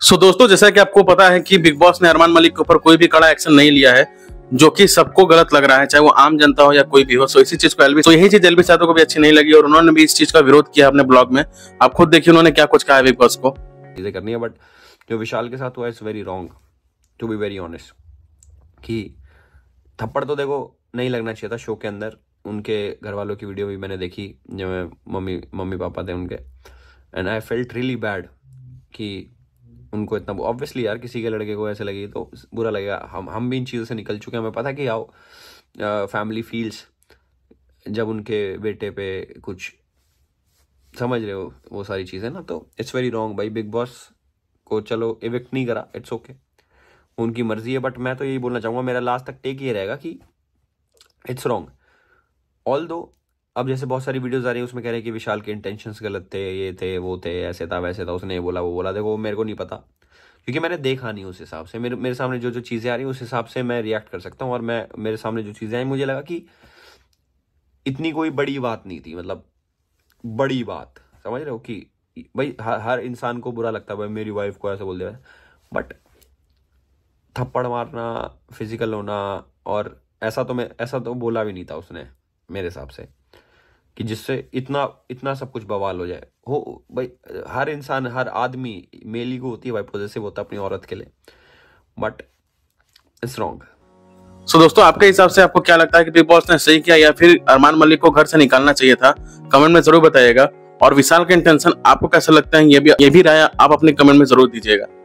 सो so, दोस्तों जैसा कि आपको पता है कि बिग बॉस ने अरमान मलिक के ऊपर कोई भी कड़ा एक्शन नहीं लिया है जो कि सबको गलत लग रहा है चाहे वो आम जनता हो या कोई भी हो सो so, इसी चीज को एलबी तो यही चीज एलबी साधु को भी अच्छी नहीं लगी और उन्होंने भी इस चीज का विरोध किया अपने ब्लॉग में आप खुद देखिए उन्होंने क्या कुछ कहा है बिग बॉस को चीजें करनी है बट जो विशाल के साथ हुआ it's very wrong to be very honest कि थप्पड़ तो देखो नहीं लगना चाहिए था शो के अंदर उनके घर वालों की वीडियो भी मैंने देखी जो मम्मी मम्मी पापा थे उनके and I felt really bad कि उनको इतना ऑब्वियसली यार किसी के लड़के को ऐसे लगी तो बुरा लगेगा हम हम भी इन चीज़ों से निकल चुके हैं हमें पता कि आओ फैमिली फील्स जब उनके बेटे पे कुछ समझ रहे हो वो सारी चीज़ें ना तो इट्स वेरी रॉन्ग भाई बिग बॉस को चलो इवेक्ट नहीं करा इट्स ओके okay. उनकी मर्जी है बट मैं तो यही बोलना चाहूँगा मेरा लास्ट तक टेक ये रहेगा कि इट्स रॉन्ग ऑल दो अब जैसे बहुत सारी वीडियोस आ रही है उसमें कह रहे हैं कि विशाल के इंटेंशंस गलत थे ये थे वो थे ऐसे था वैसे था उसने ये बोला वो बोला देखो वो मेरे को नहीं पता क्योंकि मैंने देखा नहीं उस हिसाब से मेरे मेरे सामने जो जो चीज़ें आ रही उस हिसाब से मैं रिएक्ट कर सकता हूँ और मैं मेरे सामने जो चीज़ें आई मुझे लगा कि इतनी कोई बड़ी बात नहीं थी मतलब बड़ी बात समझ रहे हो कि भाई हर हर इंसान को बुरा लगता है भाई मेरी वाइफ को ऐसा बोल दिया बट थप्पड़ मारना फिजिकल होना और ऐसा तो मैं ऐसा तो बोला भी नहीं था उसने मेरे हिसाब से कि जिससे इतना इतना सब कुछ बवाल हो जाए हो भाई हर इंसान हर आदमी मेली को होती है भाई पॉजिटिव होता है अपनी औरत के लिए बट इट्स रॉन्ग सो दोस्तों आपके हिसाब से आपको क्या लगता है कि बिग बॉस ने सही किया या फिर अरमान मलिक को घर से निकालना चाहिए था कमेंट में जरूर बताइएगा और विशाल का इंटेंशन आपको कैसा लगता है ये भी ये भी राय आप अपने कमेंट में जरूर दीजिएगा